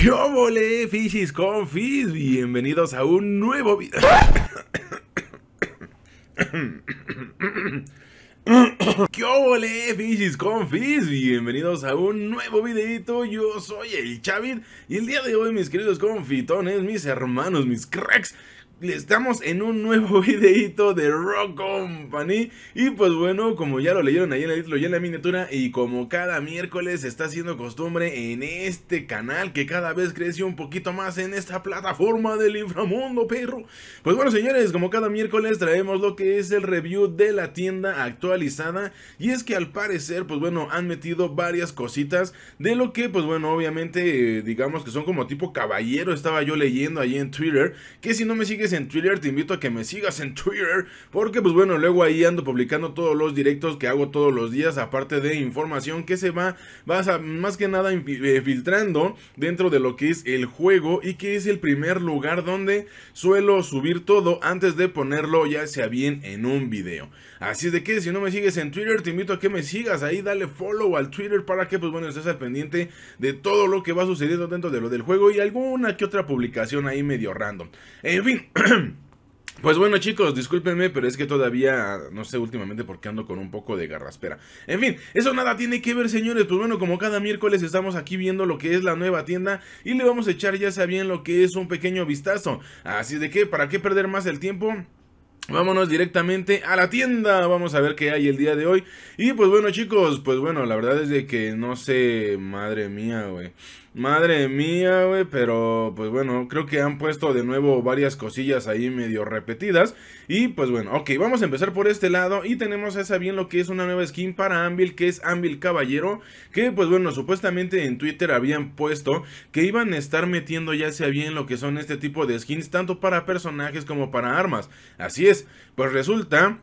¿Qué obole, Fishis Confis? Bienvenidos a un nuevo video. ¿Qué obole, fishes Confis? Bienvenidos a un nuevo videito. Yo soy el Chavin. y el día de hoy, mis queridos confitones, mis hermanos, mis cracks estamos en un nuevo videito de Rock Company y pues bueno, como ya lo leyeron ahí en el y en la miniatura y como cada miércoles está haciendo costumbre en este canal que cada vez crece un poquito más en esta plataforma del inframundo, perro. Pues bueno, señores, como cada miércoles traemos lo que es el review de la tienda actualizada y es que al parecer, pues bueno, han metido varias cositas de lo que, pues bueno, obviamente, eh, digamos que son como tipo caballero, estaba yo leyendo ahí en Twitter, que si no me sigues en Twitter, te invito a que me sigas en Twitter, porque pues bueno, luego ahí ando publicando todos los directos que hago todos los días, aparte de información que se va, vas a más que nada eh, filtrando dentro de lo que es el juego y que es el primer lugar donde suelo subir todo antes de ponerlo ya sea bien en un video. Así de que si no me sigues en Twitter, te invito a que me sigas ahí, dale follow al Twitter para que pues bueno, estés al pendiente de todo lo que va sucediendo dentro de lo del juego y alguna que otra publicación ahí medio random. En fin, pues bueno chicos, discúlpenme, pero es que todavía no sé últimamente por qué ando con un poco de garraspera. En fin, eso nada tiene que ver señores, pues bueno, como cada miércoles estamos aquí viendo lo que es la nueva tienda y le vamos a echar ya sabían lo que es un pequeño vistazo. Así de que, ¿para qué perder más el tiempo? Vámonos directamente a la tienda, vamos a ver qué hay el día de hoy. Y pues bueno chicos, pues bueno, la verdad es de que no sé, madre mía, güey. Madre mía, güey, pero pues bueno, creo que han puesto de nuevo varias cosillas ahí medio repetidas. Y pues bueno, ok, vamos a empezar por este lado y tenemos esa bien lo que es una nueva skin para Anvil, que es Anvil Caballero, que pues bueno, supuestamente en Twitter habían puesto que iban a estar metiendo ya sea bien lo que son este tipo de skins, tanto para personajes como para armas. Así es, pues resulta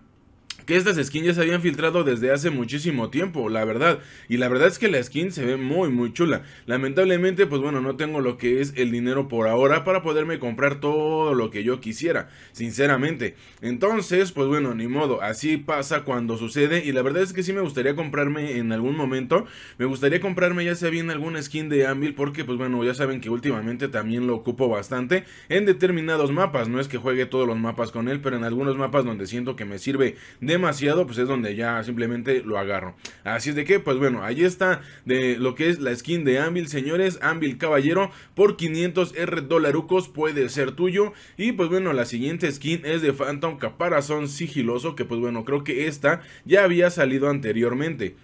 que estas skins ya se habían filtrado desde hace muchísimo tiempo, la verdad. Y la verdad es que la skin se ve muy, muy chula. Lamentablemente, pues bueno, no tengo lo que es el dinero por ahora para poderme comprar todo lo que yo quisiera, sinceramente. Entonces, pues bueno, ni modo, así pasa cuando sucede. Y la verdad es que sí me gustaría comprarme en algún momento, me gustaría comprarme ya sea bien alguna skin de Anvil, porque pues bueno, ya saben que últimamente también lo ocupo bastante en determinados mapas. No es que juegue todos los mapas con él, pero en algunos mapas donde siento que me sirve de demasiado, pues es donde ya simplemente lo agarro. Así es de que, pues bueno, ahí está de lo que es la skin de Anvil, señores. Anvil Caballero por 500 R dolarucos puede ser tuyo. Y pues bueno, la siguiente skin es de Phantom Caparazón Sigiloso, que pues bueno, creo que esta ya había salido anteriormente.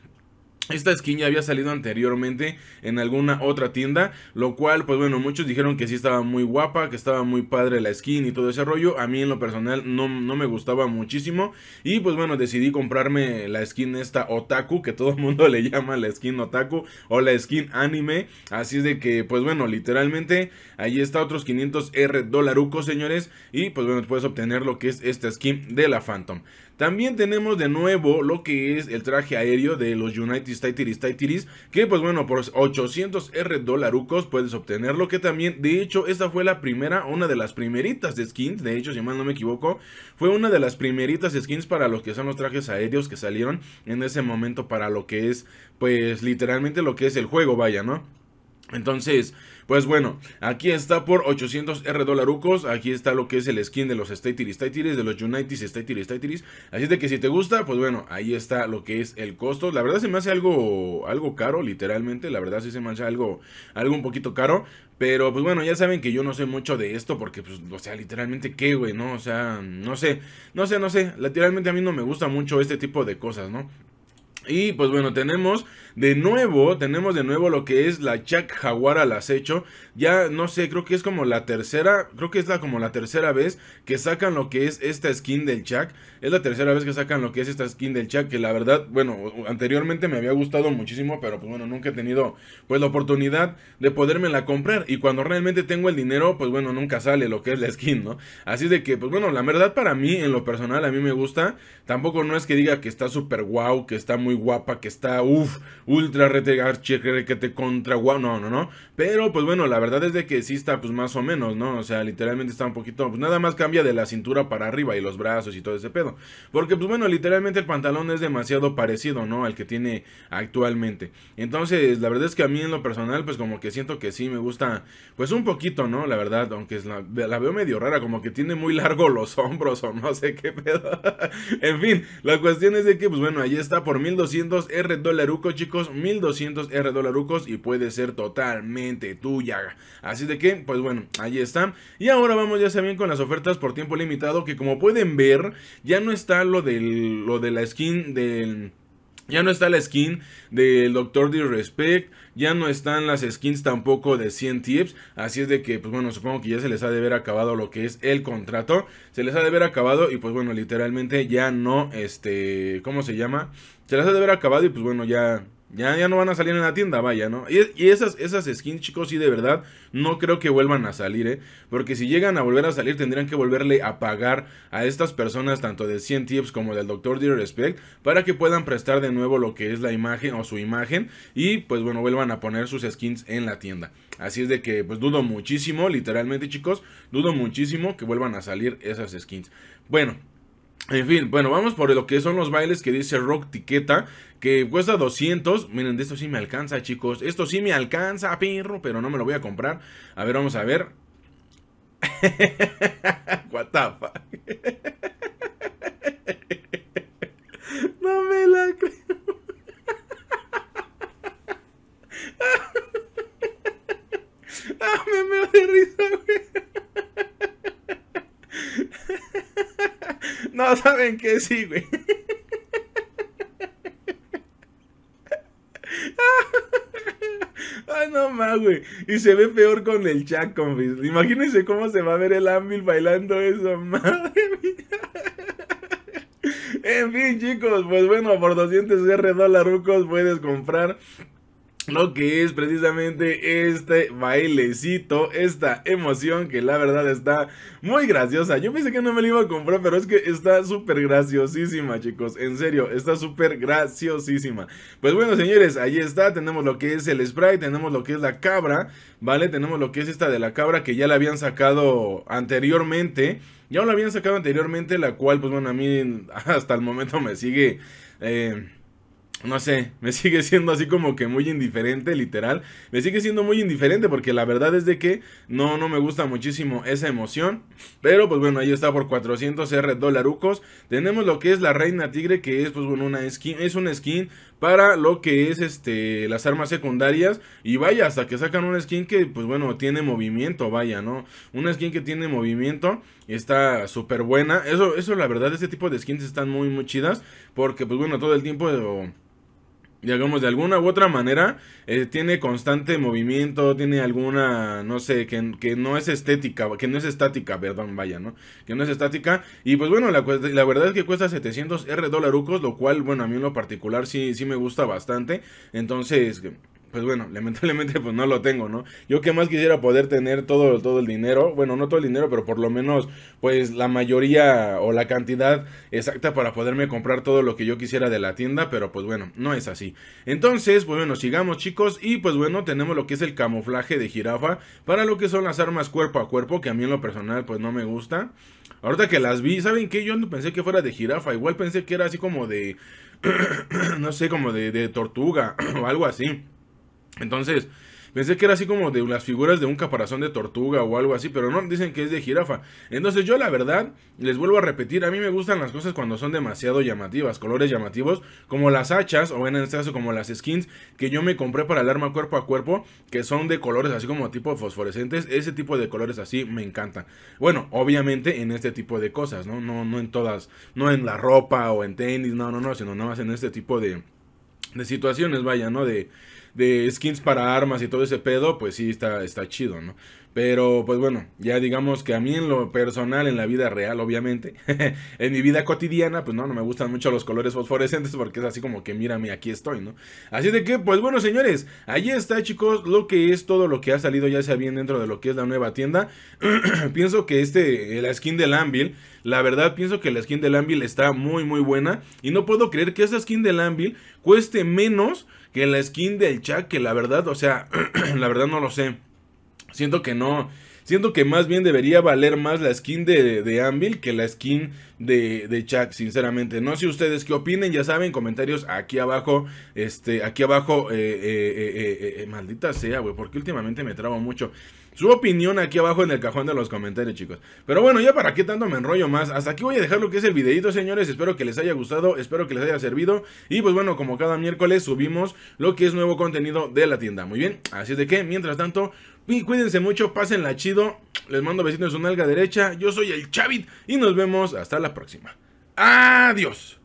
Esta skin ya había salido anteriormente en alguna otra tienda, lo cual pues bueno, muchos dijeron que sí estaba muy guapa, que estaba muy padre la skin y todo ese rollo, a mí en lo personal no, me gustaba muchísimo y pues bueno, decidí comprarme la skin esta otaku, que todo el mundo le llama la skin otaku o la skin anime, así es de que pues bueno, literalmente ahí está otros 500 R dolarucos señores y pues bueno, puedes obtener lo que es esta skin de la Phantom. También tenemos de nuevo lo que es el traje aéreo de los United States Titiris. que pues bueno, por 800 R dolarucos puedes obtenerlo, que también, de hecho, esta fue la primera, una de las primeritas de skins, de hecho, si mal no me equivoco, fue una de las primeritas skins para los que son los trajes aéreos que salieron en ese momento para lo que es, pues literalmente lo que es el juego, vaya, ¿no? Entonces, pues bueno, aquí está por 800 R dolarucos, aquí está lo que es el skin de los Statiris Statiris, de los United Statiris así de que si te gusta, pues bueno, ahí está lo que es el costo, la verdad se me hace algo, algo caro, literalmente, la verdad sí se me hace algo, algo un poquito caro, pero pues bueno, ya saben que yo no sé mucho de esto porque pues, o sea, literalmente qué, güey, ¿no? O sea, no sé, no sé, no sé, literalmente a mí no me gusta mucho este tipo de cosas, ¿no? Y pues bueno, tenemos de nuevo, tenemos de nuevo lo que es la Chak Jaguar al acecho. Ya no sé, creo que es como la tercera, creo que es la, como la tercera vez que sacan lo que es esta skin del Chak Es la tercera vez que sacan lo que es esta skin del Chak que la verdad, bueno, anteriormente me había gustado muchísimo, pero pues bueno, nunca he tenido pues la oportunidad de podérmela comprar. Y cuando realmente tengo el dinero, pues bueno, nunca sale lo que es la skin, ¿no? Así de que, pues bueno, la verdad para mí, en lo personal, a mí me gusta. Tampoco no es que diga que está súper guau, que está muy guapa, que está, uff, ultra retegar que te contra, guau, no, no, no. Pero pues bueno, la verdad es de que sí está pues más o menos, ¿no? O sea, literalmente está un poquito, pues nada más cambia de la cintura para arriba y los brazos y todo ese pedo. Porque pues bueno, literalmente el pantalón es demasiado parecido, ¿no? Al que tiene actualmente. Entonces, la verdad es que a mí en lo personal, pues como que siento que sí me gusta, pues un poquito, ¿no? La verdad, aunque es la, la veo medio rara, como que tiene muy largo los hombros o no sé qué pedo. en fin, la cuestión es de que, pues bueno, ahí está por mil 1200 R dolarucos, chicos. 1200 R dolarucos y puede ser totalmente tuya. Así de que, pues bueno, ahí está. Y ahora vamos ya saben con las ofertas por tiempo limitado que como pueden ver, ya no está lo, del, lo de la skin del ya no está la skin del Doctor Disrespect. Ya no están las skins tampoco de 100 tips. Así es de que, pues bueno, supongo que ya se les ha de ver acabado lo que es el contrato. Se les ha de ver acabado y pues bueno, literalmente ya no, este, ¿cómo se llama? Se les ha de ver acabado y pues bueno, ya ya, no van a salir en la tienda, vaya, ¿no? Y, esas, esas skins, chicos, sí, de verdad, no creo que vuelvan a salir, ¿eh? Porque si llegan a volver a salir, tendrían que volverle a pagar a estas personas, tanto de 100 Tips como del Dr. Dear Respect, para que puedan prestar de nuevo lo que es la imagen o su imagen y, pues bueno, vuelvan a poner sus skins en la tienda. Así es de que, pues dudo muchísimo, literalmente, chicos, dudo muchísimo que vuelvan a salir esas skins. Bueno, en fin, bueno, vamos por lo que son los bailes que dice Rock Tiqueta, que cuesta 200. Miren, de esto sí me alcanza, chicos. Esto sí me alcanza, perro, pero no me lo voy a comprar. A ver, vamos a ver. What the saben que sí, güey. Ay, ah, no más, güey. Y se ve peor con el chat, confis. Imagínense cómo se va a ver el Ambil bailando eso, madre mía. En fin, chicos, pues bueno, por 200 R rucos puedes comprar lo que es precisamente este bailecito, esta emoción que la verdad está muy graciosa. Yo pensé que no me lo iba a comprar, pero es que está súper graciosísima, chicos. En serio, está súper graciosísima. Pues bueno, señores, ahí está. Tenemos lo que es el spray, tenemos lo que es la cabra, ¿vale? Tenemos lo que es esta de la cabra que ya la habían sacado anteriormente. Ya la habían sacado anteriormente, la cual, pues bueno, a mí hasta el momento me sigue... Eh, no sé, me sigue siendo así como que muy indiferente, literal. Me sigue siendo muy indiferente porque la verdad es de que no, no me gusta muchísimo esa emoción. Pero pues bueno, ahí está por 400 R dolarucos. Tenemos lo que es la Reina Tigre, que es pues bueno, una skin, es una skin para lo que es este las armas secundarias y vaya hasta que sacan una skin que pues bueno tiene movimiento vaya no una skin que tiene movimiento está súper buena eso eso la verdad este tipo de skins están muy muy chidas porque pues bueno todo el tiempo digamos, de alguna u otra manera, eh, tiene constante movimiento, tiene alguna, no sé, que, no es estética, que no es estática, perdón, vaya, ¿no? Que no es estática. Y pues bueno, la, la verdad es que cuesta 700 R dolarucos, lo cual, bueno, a mí en lo particular sí, sí me gusta bastante. Entonces pues bueno, lamentablemente pues no lo tengo, ¿no? Yo que más quisiera poder tener todo, todo el dinero, bueno, no todo el dinero, pero por lo menos pues la mayoría o la cantidad exacta para poderme comprar todo lo que yo quisiera de la tienda, pero pues bueno, no es así. Entonces, pues bueno, sigamos chicos y pues bueno, tenemos lo que es el camuflaje de jirafa para lo que son las armas cuerpo a cuerpo, que a mí en lo personal pues no me gusta. Ahorita que las vi, ¿saben qué? Yo no pensé que fuera de jirafa, igual pensé que era así como de, no sé, como de, de tortuga o algo así. Entonces, pensé que era así como de las figuras de un caparazón de tortuga o algo así, pero no, dicen que es de jirafa. Entonces yo la verdad, les vuelvo a repetir, a mí me gustan las cosas cuando son demasiado llamativas, colores llamativos, como las hachas, o en este caso como las skins que yo me compré para el arma cuerpo a cuerpo, que son de colores así como tipo fosforescentes, ese tipo de colores así me encantan. Bueno, obviamente en este tipo de cosas, ¿no? No, no en todas, no en la ropa o en tenis, no, no, no, sino nada más en este tipo de, de situaciones, vaya, ¿no? De de skins para armas y todo ese pedo, pues sí, está, está chido, ¿no? Pero pues bueno, ya digamos que a mí en lo personal, en la vida real, obviamente, en mi vida cotidiana, pues no, no me gustan mucho los colores fosforescentes porque es así como que mírame, aquí estoy, ¿no? Así de que, pues bueno, señores, ahí está, chicos, lo que es todo lo que ha salido, ya sea bien dentro de lo que es la nueva tienda. pienso que este, la skin del Anvil, la verdad, pienso que la skin del Anvil está muy, muy buena. Y no puedo creer que esta skin del Anvil cueste menos que la skin del chaque, que la verdad, o sea, la verdad no lo sé. Siento que no, Siento que más bien debería valer más la skin de, Anvil que la skin de, Chuck, sinceramente. No sé ustedes qué opinen, ya saben, comentarios aquí abajo. Este, aquí abajo, eh, eh, eh, maldita sea, güey, porque últimamente me trabo mucho. Su opinión aquí abajo en el cajón de los comentarios, chicos. Pero bueno, ya para qué tanto me enrollo más. Hasta aquí voy a dejar lo que es el videito, señores. Espero que les haya gustado, espero que les haya servido. Y pues bueno, como cada miércoles subimos lo que es nuevo contenido de la tienda. Muy bien, así es de que, mientras tanto, y cuídense mucho, pásenla chido. Les mando besitos en su nalga derecha. Yo soy el Chavit y nos vemos hasta la próxima. Adiós.